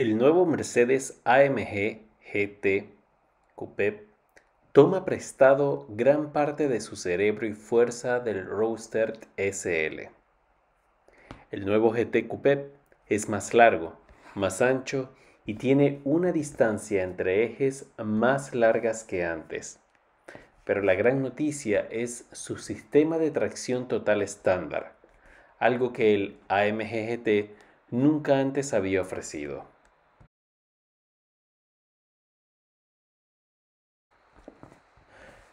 El nuevo Mercedes AMG GT Coupé toma prestado gran parte de su cerebro y fuerza del Roadster SL. El nuevo GT Coupé es más largo, más ancho y tiene una distancia entre ejes más largas que antes. Pero la gran noticia es su sistema de tracción total estándar, algo que el AMG GT nunca antes había ofrecido.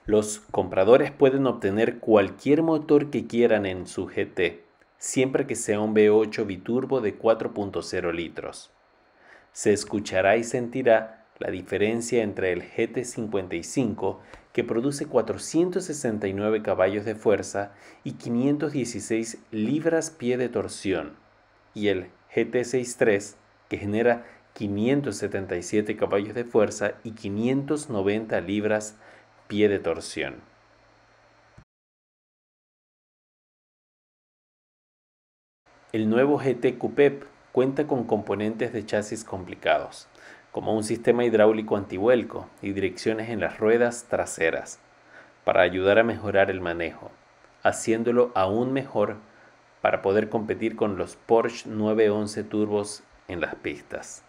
Los compradores pueden obtener cualquier motor que quieran en su GT, siempre que sea un V8 biturbo de 4.0 litros. Se escuchará y sentirá la diferencia entre el GT55, que produce 469 caballos de fuerza y 516 libras-pie de torsión, y el GT63, que genera 577 caballos de fuerza y 590 libras pie pie de torsión. El nuevo GT Coupé cuenta con componentes de chasis complicados, como un sistema hidráulico antivuelco y direcciones en las ruedas traseras, para ayudar a mejorar el manejo, haciéndolo aún mejor para poder competir con los Porsche 911 turbos en las pistas.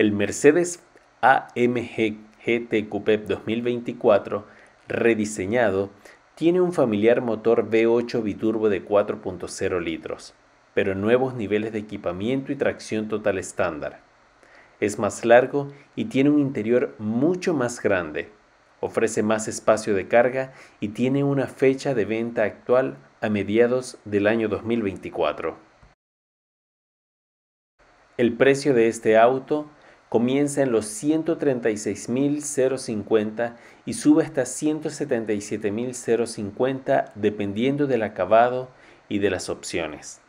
El Mercedes AMG GT Coupé 2024 rediseñado tiene un familiar motor V8 biturbo de 4.0 litros, pero nuevos niveles de equipamiento y tracción total estándar. Es más largo y tiene un interior mucho más grande, ofrece más espacio de carga y tiene una fecha de venta actual a mediados del año 2024. El precio de este auto comienza en los 136.050 y sube hasta 177.050 dependiendo del acabado y de las opciones.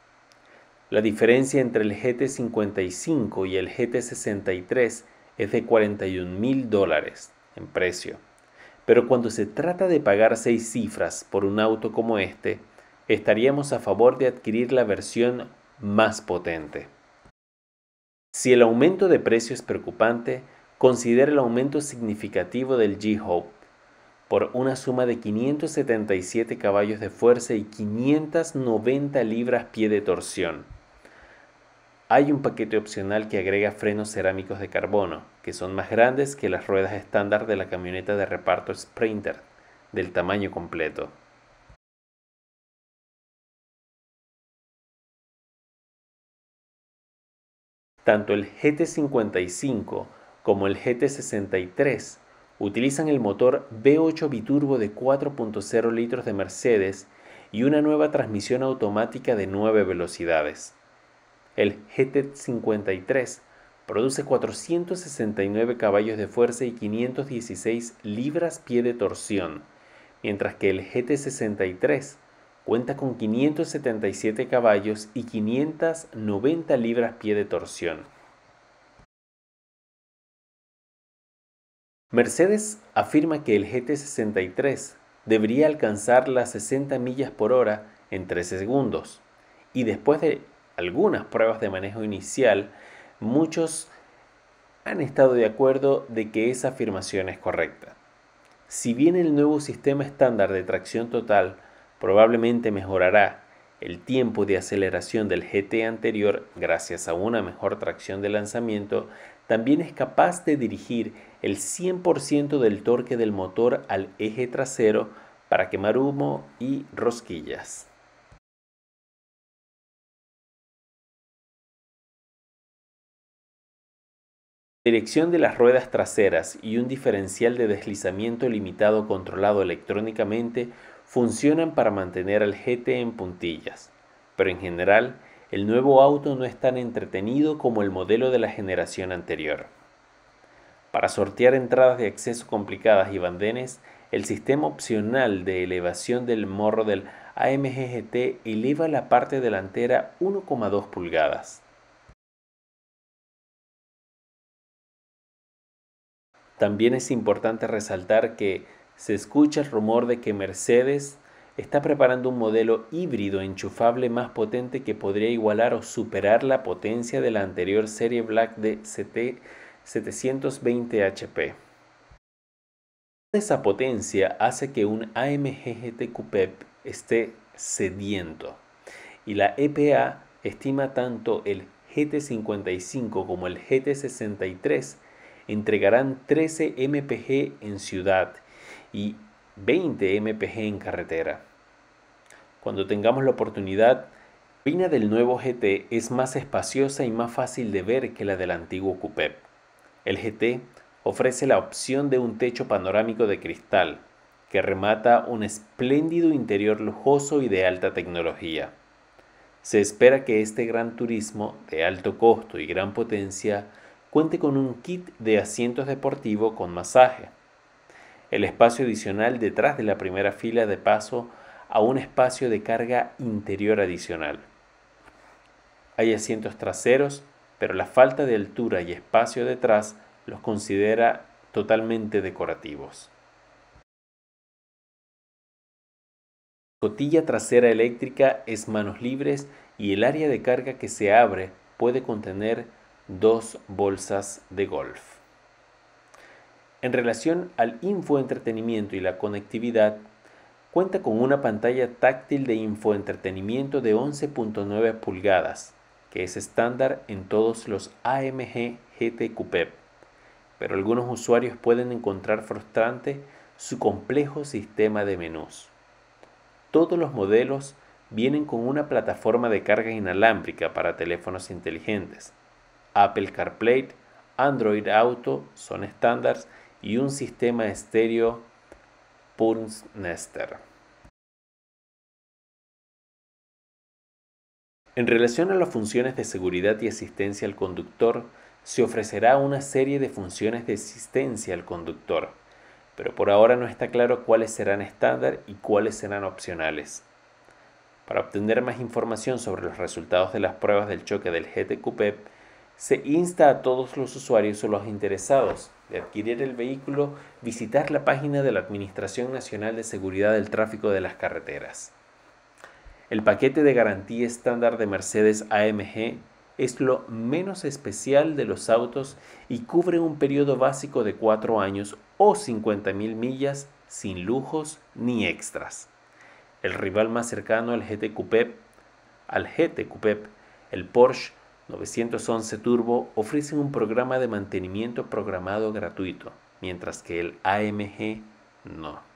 La diferencia entre el GT55 y el GT63 es de 41.000 dólares en precio. Pero cuando se trata de pagar seis cifras por un auto como este, estaríamos a favor de adquirir la versión más potente. Si el aumento de precio es preocupante, considere el aumento significativo del G-Hope por una suma de 577 caballos de fuerza y 590 libras-pie de torsión. Hay un paquete opcional que agrega frenos cerámicos de carbono, que son más grandes que las ruedas estándar de la camioneta de reparto Sprinter, del tamaño completo. Tanto el GT55 como el GT63 utilizan el motor V8 biturbo de 4.0 litros de Mercedes y una nueva transmisión automática de 9 velocidades. El GT53 produce 469 caballos de fuerza y 516 libras-pie de torsión, mientras que el GT63 Cuenta con 577 caballos y 590 libras-pie de torsión. Mercedes afirma que el GT63 debería alcanzar las 60 millas por hora en 13 segundos y después de algunas pruebas de manejo inicial, muchos han estado de acuerdo de que esa afirmación es correcta. Si bien el nuevo sistema estándar de tracción total probablemente mejorará el tiempo de aceleración del GT anterior gracias a una mejor tracción de lanzamiento, también es capaz de dirigir el 100% del torque del motor al eje trasero para quemar humo y rosquillas. Dirección de las ruedas traseras y un diferencial de deslizamiento limitado controlado electrónicamente funcionan para mantener al GT en puntillas, pero en general el nuevo auto no es tan entretenido como el modelo de la generación anterior. Para sortear entradas de acceso complicadas y bandenes, el sistema opcional de elevación del morro del AMG GT eleva la parte delantera 1,2 pulgadas. También es importante resaltar que se escucha el rumor de que Mercedes está preparando un modelo híbrido enchufable más potente que podría igualar o superar la potencia de la anterior serie Black de CT 720 HP. Esa potencia hace que un AMG GT Coupé esté sediento y la EPA estima tanto el GT55 como el GT63 entregarán 13 MPG en ciudad y 20 mpg en carretera. Cuando tengamos la oportunidad, la pina del nuevo GT es más espaciosa y más fácil de ver que la del antiguo coupé. El GT ofrece la opción de un techo panorámico de cristal que remata un espléndido interior lujoso y de alta tecnología. Se espera que este gran turismo de alto costo y gran potencia cuente con un kit de asientos deportivos con masaje, el espacio adicional detrás de la primera fila de paso a un espacio de carga interior adicional. Hay asientos traseros, pero la falta de altura y espacio detrás los considera totalmente decorativos. Cotilla trasera eléctrica es manos libres y el área de carga que se abre puede contener dos bolsas de golf. En relación al infoentretenimiento y la conectividad, cuenta con una pantalla táctil de infoentretenimiento de 11.9 pulgadas, que es estándar en todos los AMG GT e pero algunos usuarios pueden encontrar frustrante su complejo sistema de menús. Todos los modelos vienen con una plataforma de carga inalámbrica para teléfonos inteligentes. Apple CarPlay, Android Auto son estándares y un sistema estéreo Nester. En relación a las funciones de seguridad y asistencia al conductor, se ofrecerá una serie de funciones de asistencia al conductor, pero por ahora no está claro cuáles serán estándar y cuáles serán opcionales. Para obtener más información sobre los resultados de las pruebas del choque del GTQP, se insta a todos los usuarios o los interesados adquirir el vehículo, visitar la página de la Administración Nacional de Seguridad del Tráfico de las Carreteras. El paquete de garantía estándar de Mercedes AMG es lo menos especial de los autos y cubre un periodo básico de 4 años o 50.000 millas sin lujos ni extras. El rival más cercano al GT Coupé, al GT Coupé, el Porsche 911 Turbo ofrecen un programa de mantenimiento programado gratuito, mientras que el AMG no.